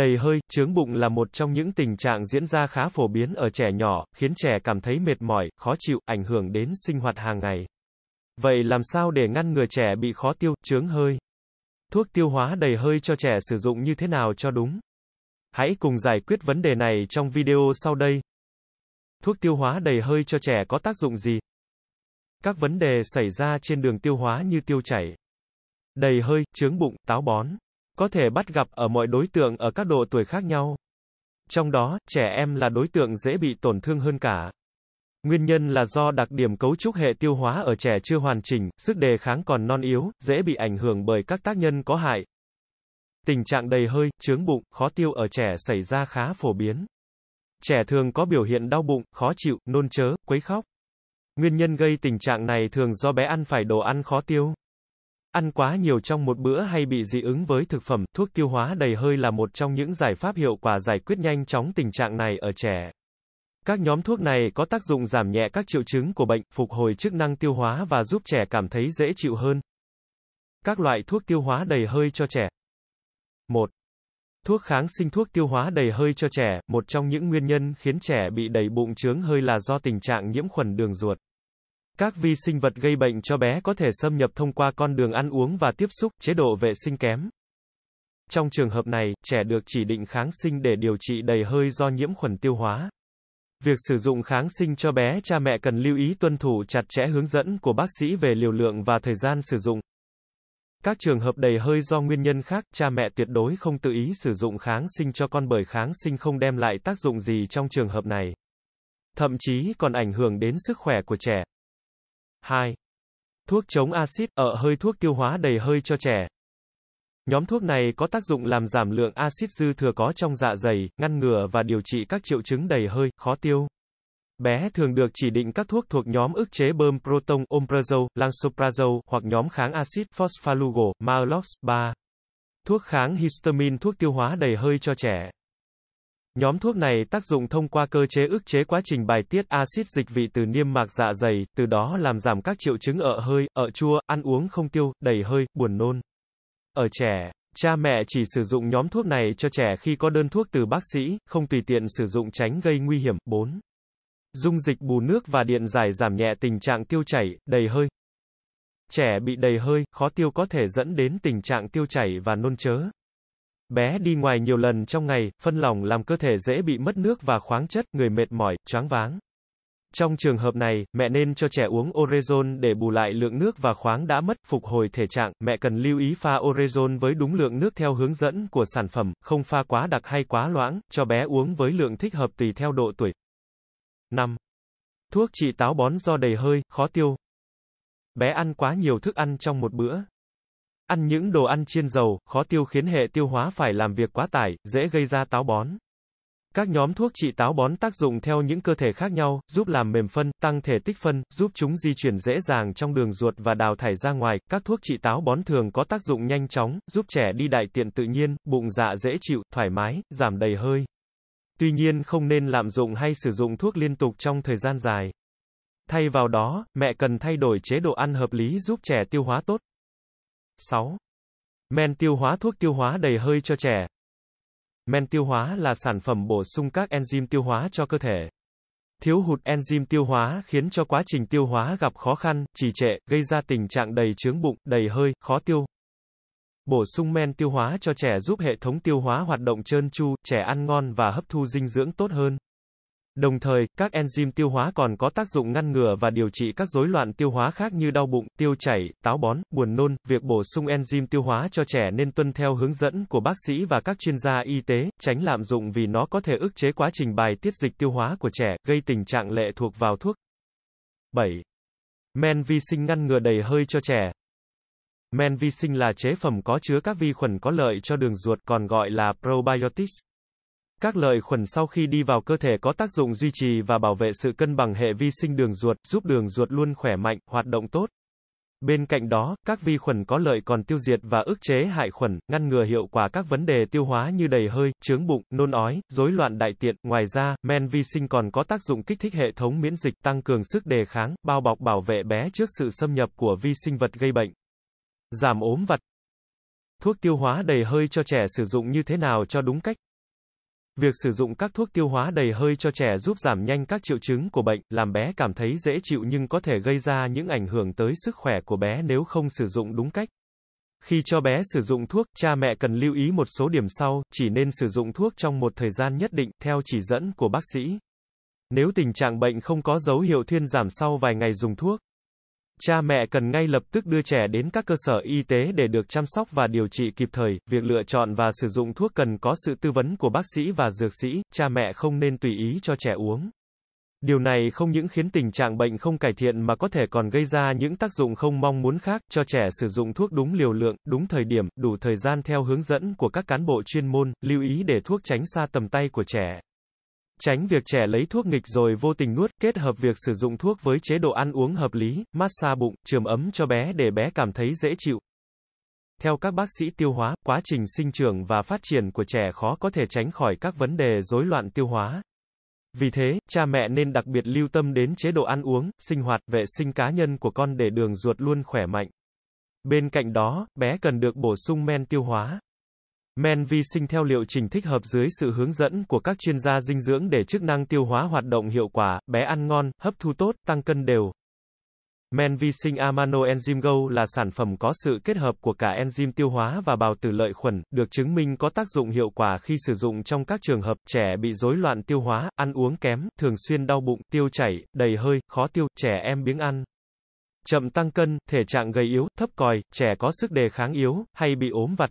đầy hơi, chướng bụng là một trong những tình trạng diễn ra khá phổ biến ở trẻ nhỏ, khiến trẻ cảm thấy mệt mỏi, khó chịu, ảnh hưởng đến sinh hoạt hàng ngày. Vậy làm sao để ngăn ngừa trẻ bị khó tiêu, chướng hơi? Thuốc tiêu hóa đầy hơi cho trẻ sử dụng như thế nào cho đúng? Hãy cùng giải quyết vấn đề này trong video sau đây. Thuốc tiêu hóa đầy hơi cho trẻ có tác dụng gì? Các vấn đề xảy ra trên đường tiêu hóa như tiêu chảy, đầy hơi, chướng bụng, táo bón, có thể bắt gặp ở mọi đối tượng ở các độ tuổi khác nhau. Trong đó, trẻ em là đối tượng dễ bị tổn thương hơn cả. Nguyên nhân là do đặc điểm cấu trúc hệ tiêu hóa ở trẻ chưa hoàn chỉnh, sức đề kháng còn non yếu, dễ bị ảnh hưởng bởi các tác nhân có hại. Tình trạng đầy hơi, chướng bụng, khó tiêu ở trẻ xảy ra khá phổ biến. Trẻ thường có biểu hiện đau bụng, khó chịu, nôn chớ, quấy khóc. Nguyên nhân gây tình trạng này thường do bé ăn phải đồ ăn khó tiêu. Ăn quá nhiều trong một bữa hay bị dị ứng với thực phẩm, thuốc tiêu hóa đầy hơi là một trong những giải pháp hiệu quả giải quyết nhanh chóng tình trạng này ở trẻ. Các nhóm thuốc này có tác dụng giảm nhẹ các triệu chứng của bệnh, phục hồi chức năng tiêu hóa và giúp trẻ cảm thấy dễ chịu hơn. Các loại thuốc tiêu hóa đầy hơi cho trẻ. 1. Thuốc kháng sinh thuốc tiêu hóa đầy hơi cho trẻ, một trong những nguyên nhân khiến trẻ bị đầy bụng trướng hơi là do tình trạng nhiễm khuẩn đường ruột. Các vi sinh vật gây bệnh cho bé có thể xâm nhập thông qua con đường ăn uống và tiếp xúc, chế độ vệ sinh kém. Trong trường hợp này, trẻ được chỉ định kháng sinh để điều trị đầy hơi do nhiễm khuẩn tiêu hóa. Việc sử dụng kháng sinh cho bé cha mẹ cần lưu ý tuân thủ chặt chẽ hướng dẫn của bác sĩ về liều lượng và thời gian sử dụng. Các trường hợp đầy hơi do nguyên nhân khác, cha mẹ tuyệt đối không tự ý sử dụng kháng sinh cho con bởi kháng sinh không đem lại tác dụng gì trong trường hợp này. Thậm chí còn ảnh hưởng đến sức khỏe của trẻ. 2. Thuốc chống axit ở ờ, hơi thuốc tiêu hóa đầy hơi cho trẻ. Nhóm thuốc này có tác dụng làm giảm lượng axit dư thừa có trong dạ dày, ngăn ngừa và điều trị các triệu chứng đầy hơi, khó tiêu. Bé thường được chỉ định các thuốc thuộc nhóm ức chế bơm proton omeprazole, lansoprazole hoặc nhóm kháng axit phosphalugol, malox 3. Thuốc kháng histamine thuốc tiêu hóa đầy hơi cho trẻ. Nhóm thuốc này tác dụng thông qua cơ chế ức chế quá trình bài tiết axit dịch vị từ niêm mạc dạ dày, từ đó làm giảm các triệu chứng ở hơi, ở chua, ăn uống không tiêu, đầy hơi, buồn nôn. Ở trẻ, cha mẹ chỉ sử dụng nhóm thuốc này cho trẻ khi có đơn thuốc từ bác sĩ, không tùy tiện sử dụng tránh gây nguy hiểm. 4. Dung dịch bù nước và điện giải giảm nhẹ tình trạng tiêu chảy, đầy hơi. Trẻ bị đầy hơi, khó tiêu có thể dẫn đến tình trạng tiêu chảy và nôn chớ, Bé đi ngoài nhiều lần trong ngày, phân lỏng làm cơ thể dễ bị mất nước và khoáng chất, người mệt mỏi, choáng váng. Trong trường hợp này, mẹ nên cho trẻ uống Orezon để bù lại lượng nước và khoáng đã mất, phục hồi thể trạng. Mẹ cần lưu ý pha Orezon với đúng lượng nước theo hướng dẫn của sản phẩm, không pha quá đặc hay quá loãng, cho bé uống với lượng thích hợp tùy theo độ tuổi. 5. Thuốc trị táo bón do đầy hơi, khó tiêu. Bé ăn quá nhiều thức ăn trong một bữa, Ăn những đồ ăn chiên dầu, khó tiêu khiến hệ tiêu hóa phải làm việc quá tải, dễ gây ra táo bón. Các nhóm thuốc trị táo bón tác dụng theo những cơ thể khác nhau, giúp làm mềm phân, tăng thể tích phân, giúp chúng di chuyển dễ dàng trong đường ruột và đào thải ra ngoài. Các thuốc trị táo bón thường có tác dụng nhanh chóng, giúp trẻ đi đại tiện tự nhiên, bụng dạ dễ chịu, thoải mái, giảm đầy hơi. Tuy nhiên không nên lạm dụng hay sử dụng thuốc liên tục trong thời gian dài. Thay vào đó, mẹ cần thay đổi chế độ ăn hợp lý giúp trẻ tiêu hóa tốt, 6. Men tiêu hóa thuốc tiêu hóa đầy hơi cho trẻ. Men tiêu hóa là sản phẩm bổ sung các enzyme tiêu hóa cho cơ thể. Thiếu hụt enzyme tiêu hóa khiến cho quá trình tiêu hóa gặp khó khăn, trì trệ, gây ra tình trạng đầy trướng bụng, đầy hơi, khó tiêu. Bổ sung men tiêu hóa cho trẻ giúp hệ thống tiêu hóa hoạt động trơn tru, trẻ ăn ngon và hấp thu dinh dưỡng tốt hơn. Đồng thời, các enzyme tiêu hóa còn có tác dụng ngăn ngừa và điều trị các rối loạn tiêu hóa khác như đau bụng, tiêu chảy, táo bón, buồn nôn. Việc bổ sung enzyme tiêu hóa cho trẻ nên tuân theo hướng dẫn của bác sĩ và các chuyên gia y tế, tránh lạm dụng vì nó có thể ức chế quá trình bài tiết dịch tiêu hóa của trẻ, gây tình trạng lệ thuộc vào thuốc. 7. Men vi sinh ngăn ngừa đầy hơi cho trẻ. Men vi sinh là chế phẩm có chứa các vi khuẩn có lợi cho đường ruột còn gọi là probiotics. Các lợi khuẩn sau khi đi vào cơ thể có tác dụng duy trì và bảo vệ sự cân bằng hệ vi sinh đường ruột, giúp đường ruột luôn khỏe mạnh, hoạt động tốt. Bên cạnh đó, các vi khuẩn có lợi còn tiêu diệt và ức chế hại khuẩn, ngăn ngừa hiệu quả các vấn đề tiêu hóa như đầy hơi, chướng bụng, nôn ói, rối loạn đại tiện. Ngoài ra, men vi sinh còn có tác dụng kích thích hệ thống miễn dịch, tăng cường sức đề kháng, bao bọc bảo vệ bé trước sự xâm nhập của vi sinh vật gây bệnh. Giảm ốm vặt. Thuốc tiêu hóa đầy hơi cho trẻ sử dụng như thế nào cho đúng cách? Việc sử dụng các thuốc tiêu hóa đầy hơi cho trẻ giúp giảm nhanh các triệu chứng của bệnh, làm bé cảm thấy dễ chịu nhưng có thể gây ra những ảnh hưởng tới sức khỏe của bé nếu không sử dụng đúng cách. Khi cho bé sử dụng thuốc, cha mẹ cần lưu ý một số điểm sau, chỉ nên sử dụng thuốc trong một thời gian nhất định, theo chỉ dẫn của bác sĩ. Nếu tình trạng bệnh không có dấu hiệu thuyên giảm sau vài ngày dùng thuốc, cha mẹ cần ngay lập tức đưa trẻ đến các cơ sở y tế để được chăm sóc và điều trị kịp thời. Việc lựa chọn và sử dụng thuốc cần có sự tư vấn của bác sĩ và dược sĩ, cha mẹ không nên tùy ý cho trẻ uống. Điều này không những khiến tình trạng bệnh không cải thiện mà có thể còn gây ra những tác dụng không mong muốn khác cho trẻ sử dụng thuốc đúng liều lượng, đúng thời điểm, đủ thời gian theo hướng dẫn của các cán bộ chuyên môn, lưu ý để thuốc tránh xa tầm tay của trẻ tránh việc trẻ lấy thuốc nghịch rồi vô tình nuốt, kết hợp việc sử dụng thuốc với chế độ ăn uống hợp lý, massage bụng, trường ấm cho bé để bé cảm thấy dễ chịu. Theo các bác sĩ tiêu hóa, quá trình sinh trưởng và phát triển của trẻ khó có thể tránh khỏi các vấn đề rối loạn tiêu hóa. Vì thế, cha mẹ nên đặc biệt lưu tâm đến chế độ ăn uống, sinh hoạt, vệ sinh cá nhân của con để đường ruột luôn khỏe mạnh. Bên cạnh đó, bé cần được bổ sung men tiêu hóa. Men vi sinh theo liệu trình thích hợp dưới sự hướng dẫn của các chuyên gia dinh dưỡng để chức năng tiêu hóa hoạt động hiệu quả, bé ăn ngon, hấp thu tốt, tăng cân đều. Men vi sinh Amano Enzyme Go là sản phẩm có sự kết hợp của cả enzyme tiêu hóa và bào tử lợi khuẩn, được chứng minh có tác dụng hiệu quả khi sử dụng trong các trường hợp trẻ bị rối loạn tiêu hóa, ăn uống kém, thường xuyên đau bụng, tiêu chảy, đầy hơi, khó tiêu, trẻ em biếng ăn chậm tăng cân, thể trạng gầy yếu, thấp còi, trẻ có sức đề kháng yếu, hay bị ốm vặt,